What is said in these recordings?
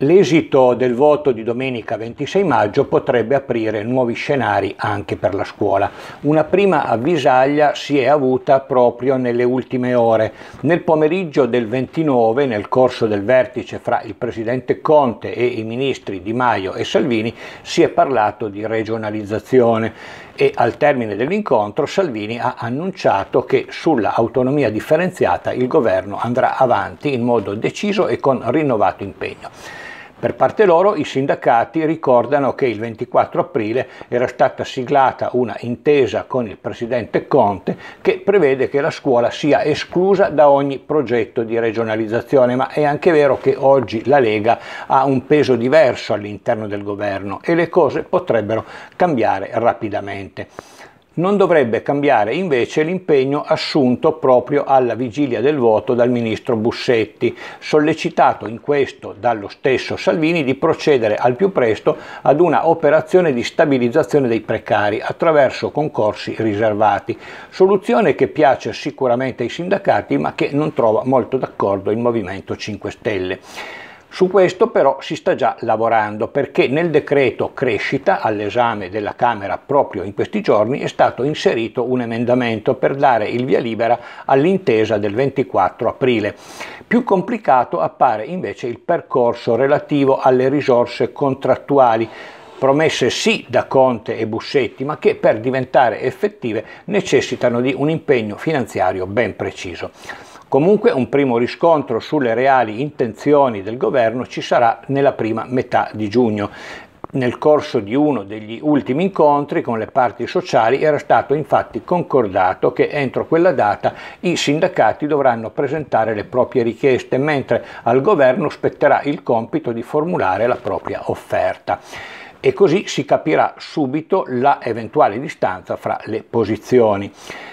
L'esito del voto di domenica 26 maggio potrebbe aprire nuovi scenari anche per la scuola. Una prima avvisaglia si è avuta proprio nelle ultime ore. Nel pomeriggio del 29, nel corso del vertice fra il presidente Conte e i ministri Di Maio e Salvini, si è parlato di regionalizzazione e al termine dell'incontro Salvini ha annunciato che sulla autonomia differenziata il governo andrà avanti in modo deciso e con rinnovato impegno. Per parte loro i sindacati ricordano che il 24 aprile era stata siglata una intesa con il presidente Conte che prevede che la scuola sia esclusa da ogni progetto di regionalizzazione, ma è anche vero che oggi la Lega ha un peso diverso all'interno del governo e le cose potrebbero cambiare rapidamente non dovrebbe cambiare invece l'impegno assunto proprio alla vigilia del voto dal ministro Bussetti, sollecitato in questo dallo stesso Salvini di procedere al più presto ad una operazione di stabilizzazione dei precari attraverso concorsi riservati, soluzione che piace sicuramente ai sindacati ma che non trova molto d'accordo il Movimento 5 Stelle. Su questo però si sta già lavorando perché nel decreto crescita all'esame della Camera proprio in questi giorni è stato inserito un emendamento per dare il via libera all'intesa del 24 aprile. Più complicato appare invece il percorso relativo alle risorse contrattuali promesse sì da Conte e Bussetti, ma che per diventare effettive necessitano di un impegno finanziario ben preciso. Comunque un primo riscontro sulle reali intenzioni del governo ci sarà nella prima metà di giugno. Nel corso di uno degli ultimi incontri con le parti sociali era stato infatti concordato che entro quella data i sindacati dovranno presentare le proprie richieste, mentre al governo spetterà il compito di formulare la propria offerta e così si capirà subito la eventuale distanza fra le posizioni.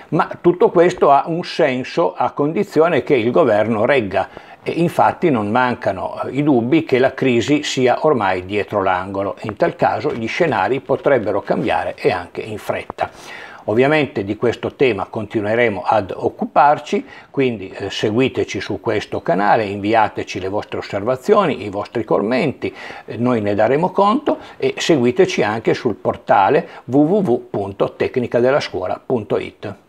Ma tutto questo ha un senso a condizione che il governo regga e infatti non mancano eh, i dubbi che la crisi sia ormai dietro l'angolo. In tal caso gli scenari potrebbero cambiare e anche in fretta. Ovviamente di questo tema continueremo ad occuparci, quindi eh, seguiteci su questo canale, inviateci le vostre osservazioni, i vostri commenti, eh, noi ne daremo conto e seguiteci anche sul portale www.tecnicadelascuola.it.